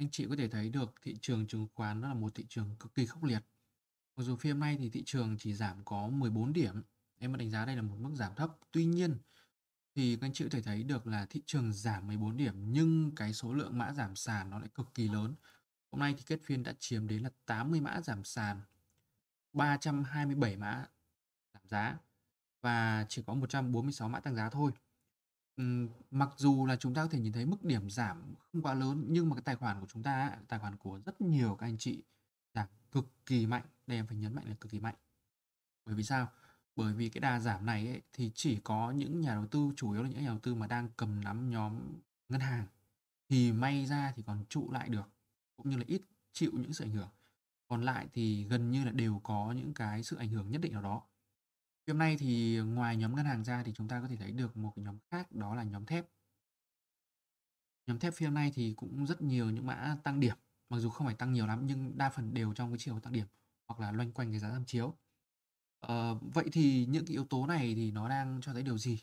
anh chị có thể thấy được thị trường chứng khoán nó là một thị trường cực kỳ khốc liệt. Mặc dù phiên nay thì thị trường chỉ giảm có 14 điểm, em đánh giá đây là một mức giảm thấp. Tuy nhiên thì anh chị có thể thấy được là thị trường giảm 14 điểm nhưng cái số lượng mã giảm sàn nó lại cực kỳ lớn. Hôm nay thì kết phiên đã chiếm đến là 80 mã giảm sàn, 327 mã giảm giá và chỉ có 146 mã tăng giá thôi mặc dù là chúng ta có thể nhìn thấy mức điểm giảm không quá lớn, nhưng mà cái tài khoản của chúng ta tài khoản của rất nhiều các anh chị giảm cực kỳ mạnh, đây em phải nhấn mạnh là cực kỳ mạnh. Bởi vì sao? Bởi vì cái đà giảm này ấy, thì chỉ có những nhà đầu tư, chủ yếu là những nhà đầu tư mà đang cầm nắm nhóm ngân hàng thì may ra thì còn trụ lại được, cũng như là ít chịu những sự ảnh hưởng. Còn lại thì gần như là đều có những cái sự ảnh hưởng nhất định nào đó. Hôm nay thì ngoài nhóm ngân hàng ra thì chúng ta có thể thấy được một cái nhóm khác đó là nhóm thép. Nhóm thép phiên hôm nay thì cũng rất nhiều những mã tăng điểm, mặc dù không phải tăng nhiều lắm nhưng đa phần đều trong cái chiều tăng điểm hoặc là loanh quanh cái giá tham chiếu. À, vậy thì những cái yếu tố này thì nó đang cho thấy điều gì?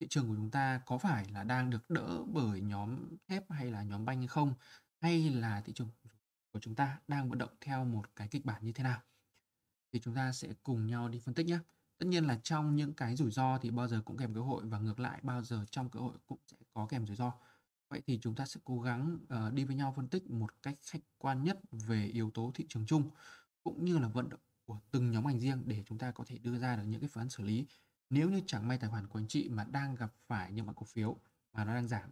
Thị trường của chúng ta có phải là đang được đỡ bởi nhóm thép hay là nhóm banh hay không? Hay là thị trường của chúng ta đang vận động theo một cái kịch bản như thế nào? Thì chúng ta sẽ cùng nhau đi phân tích nhé tất nhiên là trong những cái rủi ro thì bao giờ cũng kèm cơ hội và ngược lại bao giờ trong cơ hội cũng sẽ có kèm rủi ro vậy thì chúng ta sẽ cố gắng uh, đi với nhau phân tích một cách khách quan nhất về yếu tố thị trường chung cũng như là vận động của từng nhóm ngành riêng để chúng ta có thể đưa ra được những cái phương án xử lý nếu như chẳng may tài khoản của anh chị mà đang gặp phải những mã cổ phiếu mà nó đang giảm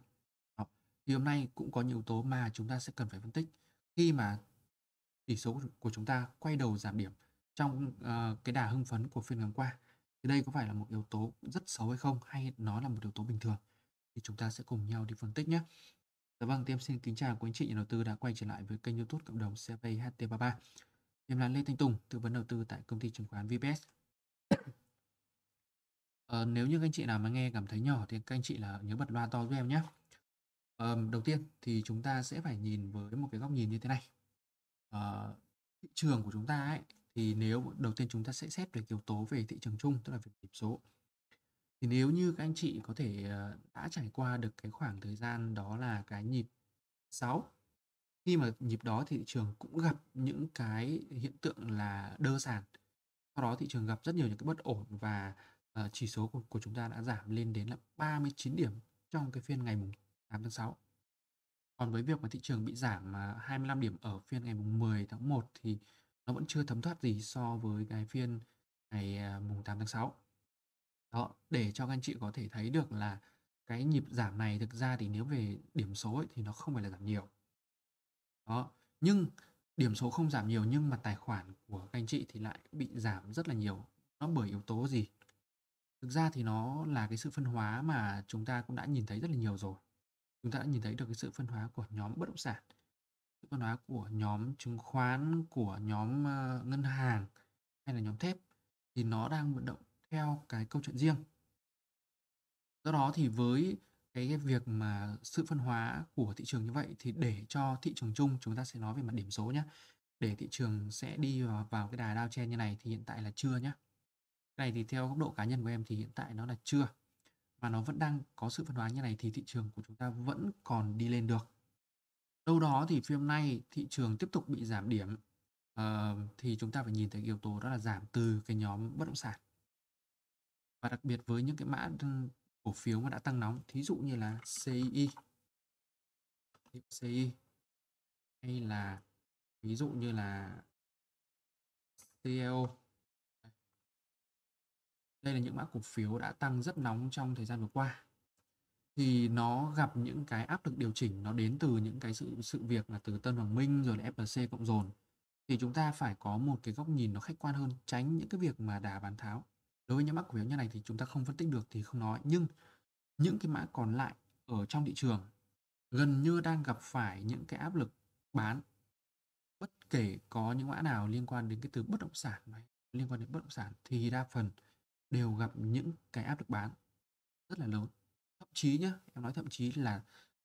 Đó. Ờ, thì hôm nay cũng có nhiều yếu tố mà chúng ta sẽ cần phải phân tích khi mà tỷ số của chúng ta quay đầu giảm điểm trong uh, cái đà hưng phấn của phiên ngày qua thì đây có phải là một yếu tố rất xấu hay không hay nó là một yếu tố bình thường thì chúng ta sẽ cùng nhau đi phân tích nhé Dạ vâng, em xin kính chào quý anh chị nhà đầu tư đã quay trở lại với kênh YouTube cộng đồng CPHT33. Em là Lê Thanh Tùng, tư vấn đầu tư tại công ty chứng khoán VPS. ờ, nếu như anh chị nào mà nghe cảm thấy nhỏ thì các anh chị là nhớ bật loa to với em nhé. Ờ, đầu tiên thì chúng ta sẽ phải nhìn với một cái góc nhìn như thế này. Ờ, thị trường của chúng ta ấy thì nếu đầu tiên chúng ta sẽ xét về yếu tố về thị trường chung tức là về nhịp số thì nếu như các anh chị có thể ờ, đã trải qua được cái khoảng thời gian đó là cái nhịp 6 khi mà nhịp đó thị trường cũng gặp những cái hiện tượng là đơ sàn sau đó thị trường gặp rất nhiều những cái bất ổn và uh, chỉ số của, của chúng ta đã giảm lên đến là 39 điểm trong cái phiên ngày mùng 8 tháng 6 còn với việc mà thị trường bị giảm 25 ờ, điểm ở phiên ngày mùng 10 tháng 1 thì nó vẫn chưa thấm thoát gì so với cái phiên ngày à, mùng 8 tháng 6. Đó, để cho các anh chị có thể thấy được là cái nhịp giảm này thực ra thì nếu về điểm số ấy, thì nó không phải là giảm nhiều. Đó, nhưng điểm số không giảm nhiều nhưng mà tài khoản của các anh chị thì lại bị giảm rất là nhiều. Nó bởi yếu tố gì? Thực ra thì nó là cái sự phân hóa mà chúng ta cũng đã nhìn thấy rất là nhiều rồi. Chúng ta đã nhìn thấy được cái sự phân hóa của nhóm bất động sản văn hóa của nhóm chứng khoán của nhóm uh, ngân hàng hay là nhóm thép thì nó đang vận động theo cái câu chuyện riêng do đó thì với cái, việc mà sự phân hóa của thị trường như vậy thì để cho thị trường chung chúng ta sẽ nói về mặt điểm số nhé để thị trường sẽ đi vào, vào cái đà downtrend như này thì hiện tại là chưa nhé cái này thì theo góc độ cá nhân của em thì hiện tại nó là chưa mà nó vẫn đang có sự phân hóa như này thì thị trường của chúng ta vẫn còn đi lên được đâu đó thì phim hôm nay thị trường tiếp tục bị giảm điểm à, thì chúng ta phải nhìn thấy yếu tố đó là giảm từ cái nhóm bất động sản và đặc biệt với những cái mã cổ phiếu mà đã tăng nóng thí dụ như là CI CI hay là ví dụ như là CEO đây là những mã cổ phiếu đã tăng rất nóng trong thời gian vừa qua thì nó gặp những cái áp lực điều chỉnh nó đến từ những cái sự sự việc là từ Tân Hoàng Minh rồi là FLC cộng dồn thì chúng ta phải có một cái góc nhìn nó khách quan hơn tránh những cái việc mà đà bán tháo đối với những mã cổ phiếu như này thì chúng ta không phân tích được thì không nói nhưng những cái mã còn lại ở trong thị trường gần như đang gặp phải những cái áp lực bán bất kể có những mã nào liên quan đến cái từ bất động sản này liên quan đến bất động sản thì đa phần đều gặp những cái áp lực bán rất là lớn thậm chí nhé em nói thậm chí là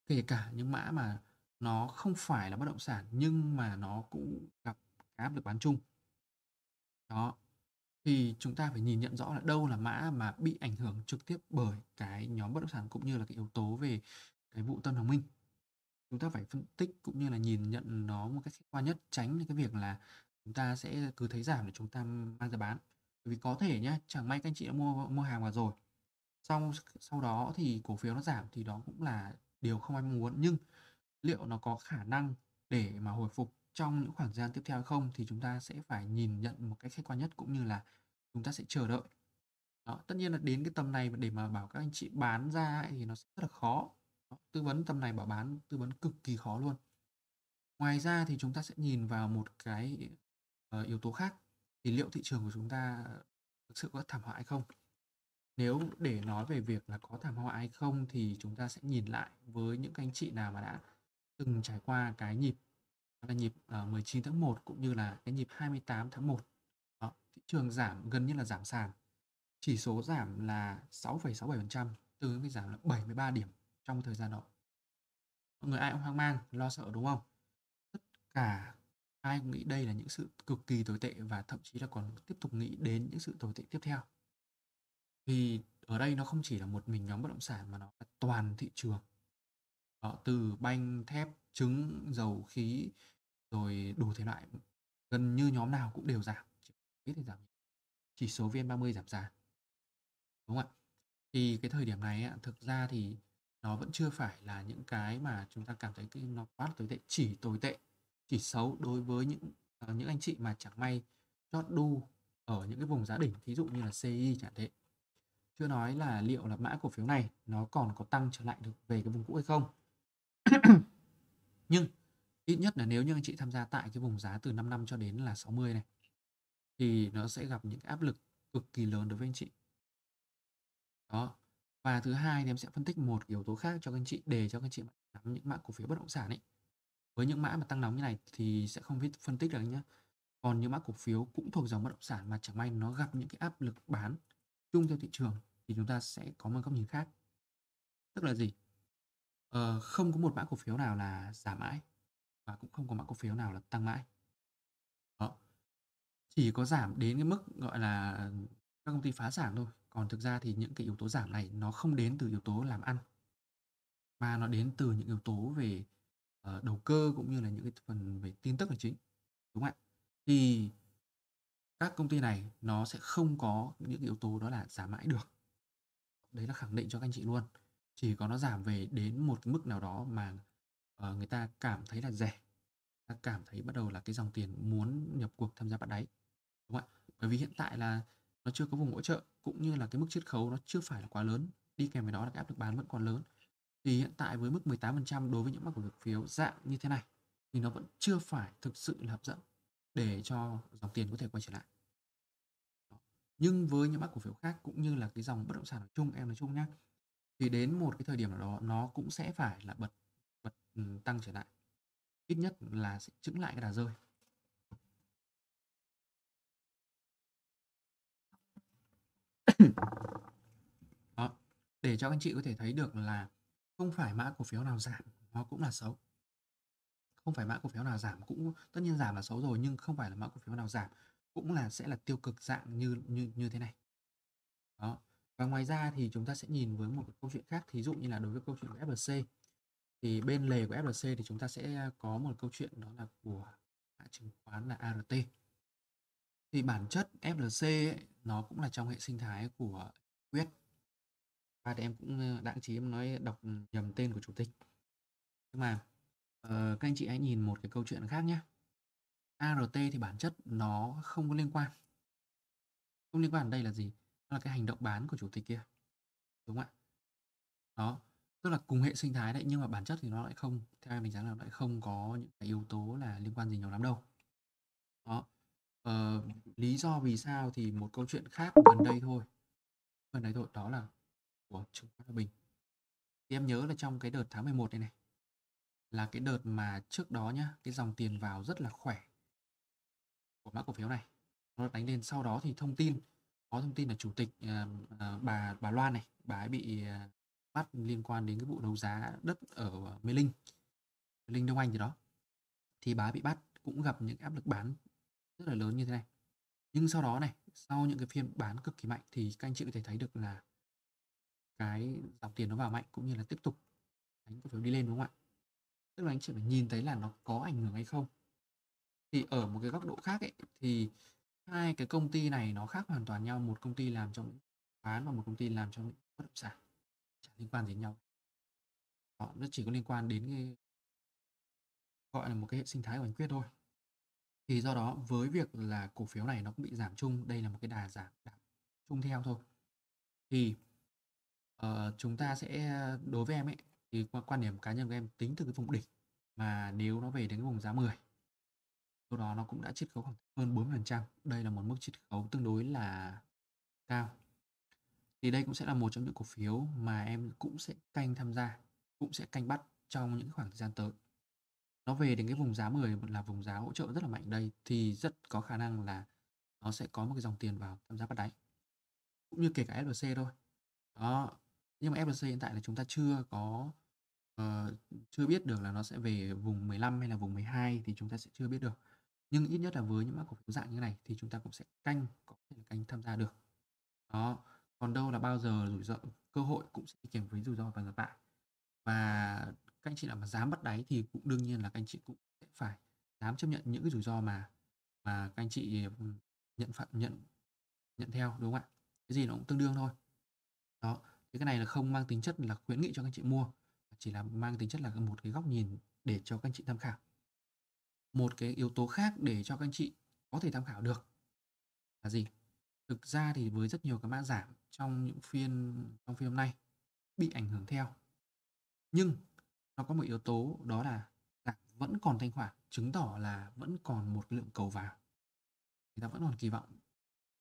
kể cả những mã mà nó không phải là bất động sản nhưng mà nó cũng gặp áp lực bán chung đó thì chúng ta phải nhìn nhận rõ là đâu là mã mà bị ảnh hưởng trực tiếp bởi cái nhóm bất động sản cũng như là cái yếu tố về cái vụ Tân Hoàng Minh chúng ta phải phân tích cũng như là nhìn nhận nó một cách khách quan nhất tránh cái việc là chúng ta sẽ cứ thấy giảm để chúng ta mang ra bán vì có thể nhá chẳng may các anh chị đã mua mua hàng vào rồi sau sau đó thì cổ phiếu nó giảm thì đó cũng là điều không ai muốn nhưng liệu nó có khả năng để mà hồi phục trong những khoảng thời gian tiếp theo hay không thì chúng ta sẽ phải nhìn nhận một cách khách quan nhất cũng như là chúng ta sẽ chờ đợi đó, tất nhiên là đến cái tầm này để mà bảo các anh chị bán ra thì nó sẽ rất là khó đó, tư vấn tầm này bảo bán tư vấn cực kỳ khó luôn ngoài ra thì chúng ta sẽ nhìn vào một cái uh, yếu tố khác thì liệu thị trường của chúng ta thực sự có thảm họa hay không nếu để nói về việc là có thảm họa hay không thì chúng ta sẽ nhìn lại với những anh chị nào mà đã từng trải qua cái nhịp là nhịp 19 ờ, tháng 1 cũng như là cái nhịp 28 tháng 1 Đó, thị trường giảm gần như là giảm sàn chỉ số giảm là 6,67% từ cái giảm là 73 điểm trong thời gian đó mọi người ai cũng hoang mang lo sợ đúng không tất cả ai cũng nghĩ đây là những sự cực kỳ tồi tệ và thậm chí là còn tiếp tục nghĩ đến những sự tồi tệ tiếp theo thì ở đây nó không chỉ là một mình nhóm bất động sản mà nó là toàn thị trường đó, từ banh thép trứng dầu khí rồi đủ thể loại gần như nhóm nào cũng đều giảm chỉ, thì giảm chỉ số VN30 giảm sàn đúng không ạ thì cái thời điểm này thực ra thì nó vẫn chưa phải là những cái mà chúng ta cảm thấy cái nó quá là tồi tệ chỉ tồi tệ chỉ xấu đối với những ờ, những anh chị mà chẳng may chót đu ở những cái vùng giá đỉnh thí dụ như là CI chẳng thế chưa nói là liệu là mã cổ phiếu này nó còn có tăng trở lại được về cái vùng cũ hay không nhưng ít nhất là nếu như anh chị tham gia tại cái vùng giá từ 5 năm cho đến là 60 này thì nó sẽ gặp những áp lực cực kỳ lớn đối với anh chị đó và thứ hai thì em sẽ phân tích một yếu tố khác cho các anh chị để cho các anh chị nắm những mã cổ phiếu bất động sản ấy với những mã mà tăng nóng như này thì sẽ không biết phân tích được nhé còn những mã cổ phiếu cũng thuộc dòng bất động sản mà chẳng may nó gặp những cái áp lực bán chung theo thị trường thì chúng ta sẽ có một góc nhìn khác tức là gì ờ, không có một mã cổ phiếu nào là giảm mãi và cũng không có mã cổ phiếu nào là tăng mãi đó. chỉ có giảm đến cái mức gọi là các công ty phá sản thôi còn thực ra thì những cái yếu tố giảm này nó không đến từ yếu tố làm ăn mà nó đến từ những yếu tố về uh, đầu cơ cũng như là những cái phần về tin tức là chính đúng không ạ thì các công ty này nó sẽ không có những yếu tố đó là giảm mãi được đấy là khẳng định cho các anh chị luôn chỉ có nó giảm về đến một mức nào đó mà uh, người ta cảm thấy là rẻ ta cảm thấy bắt đầu là cái dòng tiền muốn nhập cuộc tham gia bạn đáy đúng không ạ bởi vì hiện tại là nó chưa có vùng hỗ trợ cũng như là cái mức chiết khấu nó chưa phải là quá lớn đi kèm với đó là cái áp lực bán vẫn còn lớn thì hiện tại với mức 18% đối với những mã cổ phiếu dạng như thế này thì nó vẫn chưa phải thực sự là hấp dẫn để cho dòng tiền có thể quay trở lại nhưng với những mã cổ phiếu khác cũng như là cái dòng bất động sản nói chung em nói chung nhá thì đến một cái thời điểm nào đó nó cũng sẽ phải là bật bật ừ, tăng trở lại ít nhất là sẽ chững lại cái đà rơi đó để cho anh chị có thể thấy được là không phải mã cổ phiếu nào giảm nó cũng là xấu không phải mã cổ phiếu nào giảm cũng tất nhiên giảm là xấu rồi nhưng không phải là mã cổ phiếu nào giảm cũng là sẽ là tiêu cực dạng như như như thế này đó và ngoài ra thì chúng ta sẽ nhìn với một câu chuyện khác thí dụ như là đối với câu chuyện của FLC thì bên lề của FLC thì chúng ta sẽ à, có một câu chuyện đó là của mã chứng khoán là ART thì bản chất FLC ấy, nó cũng là trong hệ sinh thái của quyết và thì em cũng à, đặng chí em nói đọc nhầm tên của chủ tịch nhưng mà uh, các anh chị hãy nhìn một cái câu chuyện khác nhé ART thì bản chất nó không có liên quan. Không liên quan ở đây là gì? Đó là cái hành động bán của chủ tịch kia. Đúng không ạ? Đó, tức là cùng hệ sinh thái đấy nhưng mà bản chất thì nó lại không theo em mình giá là lại không có những cái yếu tố là liên quan gì nhiều lắm đâu. Đó. Ờ, lý do vì sao thì một câu chuyện khác gần đây thôi. Gần đây thôi, đó là của Trung khoán Bình. Thì em nhớ là trong cái đợt tháng 11 này này là cái đợt mà trước đó nhá, cái dòng tiền vào rất là khỏe của mã cổ phiếu này nó đánh lên sau đó thì thông tin có thông tin là chủ tịch ờ, ờ, bà bà Loan này bà ấy bị ờ, bắt liên quan đến cái vụ đấu giá đất ở Mê Linh Mê Linh Đông Anh gì đó thì bà ấy bị bắt cũng gặp những áp lực bán rất là lớn như thế này nhưng sau đó này sau những cái phiên bán cực kỳ mạnh thì các anh chị có thể thấy được là cái dòng tiền nó vào mạnh cũng như là tiếp tục đánh cổ phiếu đi lên đúng không ạ tức là anh chị phải nhìn thấy là nó có ảnh hưởng hay không thì ở một cái góc độ khác ấy, thì hai cái công ty này nó khác hoàn toàn nhau một công ty làm trong bán và một công ty làm trong bất động sản chẳng liên quan gì nhau Đó, nó chỉ có liên quan đến cái gọi là một cái hệ sinh thái của anh quyết thôi thì do đó với việc là cổ phiếu này nó cũng bị giảm chung đây là một cái đà giảm, giảm chung theo thôi thì uh, chúng ta sẽ đối với em ấy thì quan điểm cá nhân của em tính từ cái vùng đỉnh mà nếu nó về đến vùng giá 10 sau đó nó cũng đã chiết khấu khoảng hơn 40%. Đây là một mức chiết khấu tương đối là cao. Thì đây cũng sẽ là một trong những cổ phiếu mà em cũng sẽ canh tham gia, cũng sẽ canh bắt trong những khoảng thời gian tới. Nó về đến cái vùng giá 10 là vùng giá hỗ trợ rất là mạnh đây thì rất có khả năng là nó sẽ có một cái dòng tiền vào tham gia bắt đáy. Cũng như kể cả FLC thôi. Đó. Nhưng mà FLC hiện tại là chúng ta chưa có uh, chưa biết được là nó sẽ về vùng 15 hay là vùng 12 thì chúng ta sẽ chưa biết được nhưng ít nhất là với những mã cổ phiếu dạng như này thì chúng ta cũng sẽ canh có thể là canh tham gia được đó còn đâu là bao giờ rủi ro cơ hội cũng sẽ kèm với rủi ro và ngược lại và các anh chị nào mà dám bắt đáy thì cũng đương nhiên là các anh chị cũng sẽ phải dám chấp nhận những cái rủi ro mà mà các anh chị nhận phận nhận nhận theo đúng không ạ cái gì nó cũng tương đương thôi đó thì cái này là không mang tính chất là khuyến nghị cho các anh chị mua chỉ là mang tính chất là một cái góc nhìn để cho các anh chị tham khảo một cái yếu tố khác để cho các anh chị có thể tham khảo được là gì thực ra thì với rất nhiều cái mã giảm trong những phiên trong phiên hôm nay bị ảnh hưởng theo nhưng nó có một yếu tố đó là giảm vẫn còn thanh khoản chứng tỏ là vẫn còn một lượng cầu vào người ta vẫn còn kỳ vọng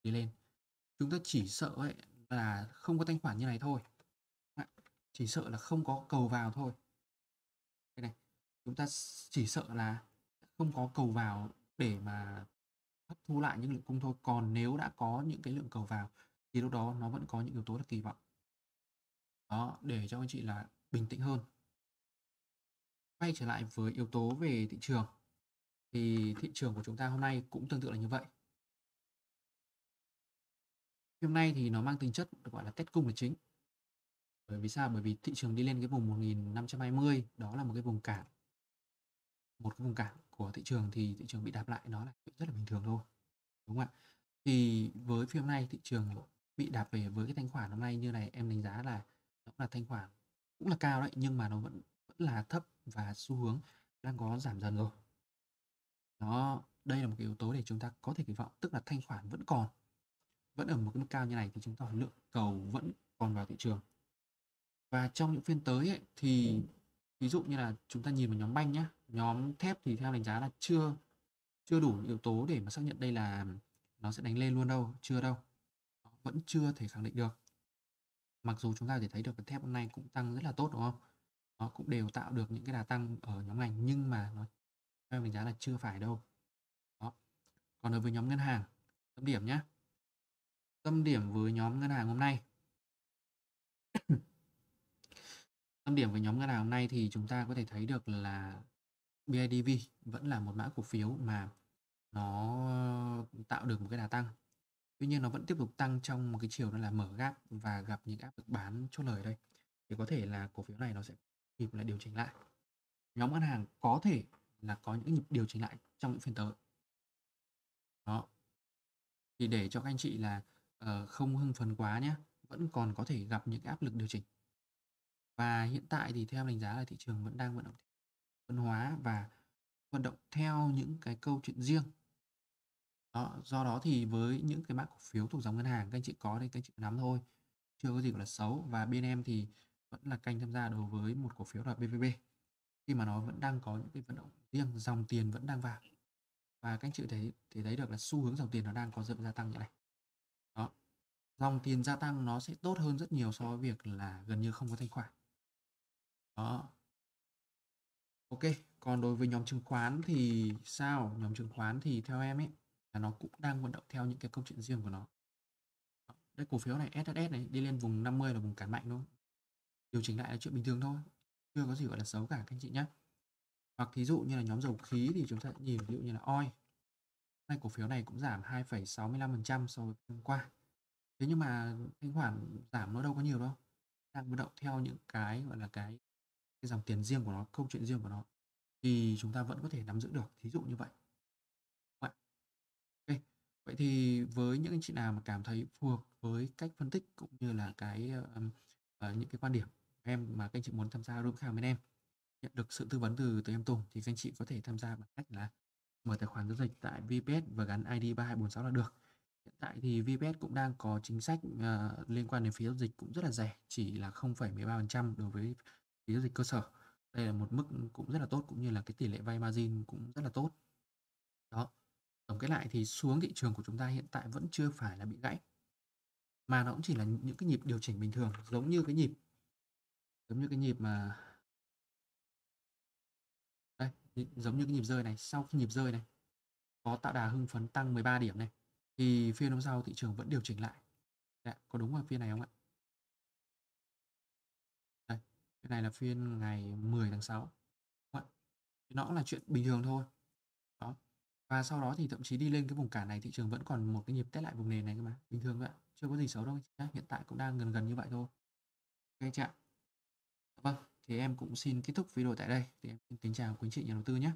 đi lên chúng ta chỉ sợ ấy là không có thanh khoản như này thôi chỉ sợ là không có cầu vào thôi cái này chúng ta chỉ sợ là không có cầu vào để mà hấp thu lại những lượng cung thôi còn nếu đã có những cái lượng cầu vào thì lúc đó nó vẫn có những yếu tố là kỳ vọng đó để cho anh chị là bình tĩnh hơn quay trở lại với yếu tố về thị trường thì thị trường của chúng ta hôm nay cũng tương tự là như vậy hôm nay thì nó mang tính chất được gọi là test cung là chính bởi vì sao bởi vì thị trường đi lên cái vùng 1520 đó là một cái vùng cản một cái vùng cản của thị trường thì thị trường bị đạp lại nó là chuyện rất là bình thường thôi đúng không ạ thì với phiên hôm nay thị trường bị đạp về với cái thanh khoản hôm nay như này em đánh giá là nó là thanh khoản cũng là cao đấy nhưng mà nó vẫn vẫn là thấp và xu hướng đang có giảm dần rồi nó đây là một cái yếu tố để chúng ta có thể kỳ vọng tức là thanh khoản vẫn còn vẫn ở một cái mức cao như này thì chúng ta lượng cầu vẫn còn vào thị trường và trong những phiên tới ấy, thì ví dụ như là chúng ta nhìn vào nhóm banh nhé nhóm thép thì theo đánh giá là chưa chưa đủ yếu tố để mà xác nhận đây là nó sẽ đánh lên luôn đâu chưa đâu vẫn chưa thể khẳng định được mặc dù chúng ta có thể thấy được cái thép hôm nay cũng tăng rất là tốt đúng không nó cũng đều tạo được những cái đà tăng ở nhóm ngành nhưng mà nó theo đánh giá là chưa phải đâu đó còn đối với nhóm ngân hàng tâm điểm nhé tâm điểm với nhóm ngân hàng hôm nay Quan điểm với nhóm ngân hàng hôm nay thì chúng ta có thể thấy được là BIDV vẫn là một mã cổ phiếu mà nó tạo được một cái đà tăng. Tuy nhiên nó vẫn tiếp tục tăng trong một cái chiều đó là mở gap và gặp những áp lực bán cho lời đây. Thì có thể là cổ phiếu này nó sẽ kịp lại điều chỉnh lại. Nhóm ngân hàng có thể là có những nhịp điều chỉnh lại trong những phiên tới. Đó. Thì để cho các anh chị là uh, không hưng phấn quá nhé, vẫn còn có thể gặp những áp lực điều chỉnh và hiện tại thì theo đánh giá là thị trường vẫn đang vận động phân hóa và vận động theo những cái câu chuyện riêng đó, do đó thì với những cái mã cổ phiếu thuộc dòng ngân hàng các anh chị có thì các anh chị nắm thôi chưa có gì gọi là xấu và bên em thì vẫn là canh tham gia đối với một cổ phiếu là BVB khi mà nó vẫn đang có những cái vận động riêng dòng tiền vẫn đang vào và các anh chị thấy thì thấy được là xu hướng dòng tiền nó đang có sự gia tăng như này đó dòng tiền gia tăng nó sẽ tốt hơn rất nhiều so với việc là gần như không có thanh khoản đó ok còn đối với nhóm chứng khoán thì sao nhóm chứng khoán thì theo em ấy là nó cũng đang vận động theo những cái câu chuyện riêng của nó đây cổ phiếu này SSS này đi lên vùng 50 là vùng cản mạnh luôn điều chỉnh lại là chuyện bình thường thôi chưa có gì gọi là xấu cả các anh chị nhé hoặc thí dụ như là nhóm dầu khí thì chúng ta nhìn ví dụ như là oil nay cổ phiếu này cũng giảm 2,65% so với hôm qua thế nhưng mà thanh khoản giảm nó đâu có nhiều đâu đang vận động theo những cái gọi là cái cái dòng tiền riêng của nó câu chuyện riêng của nó thì chúng ta vẫn có thể nắm giữ được thí dụ như vậy vậy okay. vậy thì với những anh chị nào mà cảm thấy phù hợp với cách phân tích cũng như là cái uh, những cái quan điểm em mà các anh chị muốn tham gia room khảo bên em nhận được sự tư vấn từ từ em Tùng thì các anh chị có thể tham gia bằng cách là mở tài khoản giao dịch tại VPS và gắn ID 3246 là được. Hiện tại thì VPS cũng đang có chính sách uh, liên quan đến phí giao dịch cũng rất là rẻ, chỉ là 0,13% đối với phí giao dịch cơ sở đây là một mức cũng rất là tốt cũng như là cái tỷ lệ vay margin cũng rất là tốt đó tổng kết lại thì xuống thị trường của chúng ta hiện tại vẫn chưa phải là bị gãy mà nó cũng chỉ là những cái nhịp điều chỉnh bình thường giống như cái nhịp giống như cái nhịp mà đây giống như cái nhịp rơi này sau khi nhịp rơi này có tạo đà hưng phấn tăng 13 điểm này thì phiên hôm sau thị trường vẫn điều chỉnh lại Đã, có đúng là phiên này không ạ cái này là phiên ngày 10 tháng 6 Đúng không? nó cũng là chuyện bình thường thôi đó và sau đó thì thậm chí đi lên cái vùng cản này thị trường vẫn còn một cái nhịp test lại vùng nền này cơ mà bình thường vậy chưa có gì xấu đâu hiện tại cũng đang gần gần như vậy thôi ok anh chị ạ vâng thì em cũng xin kết thúc video tại đây thì em xin kính chào quý chị nhà đầu tư nhé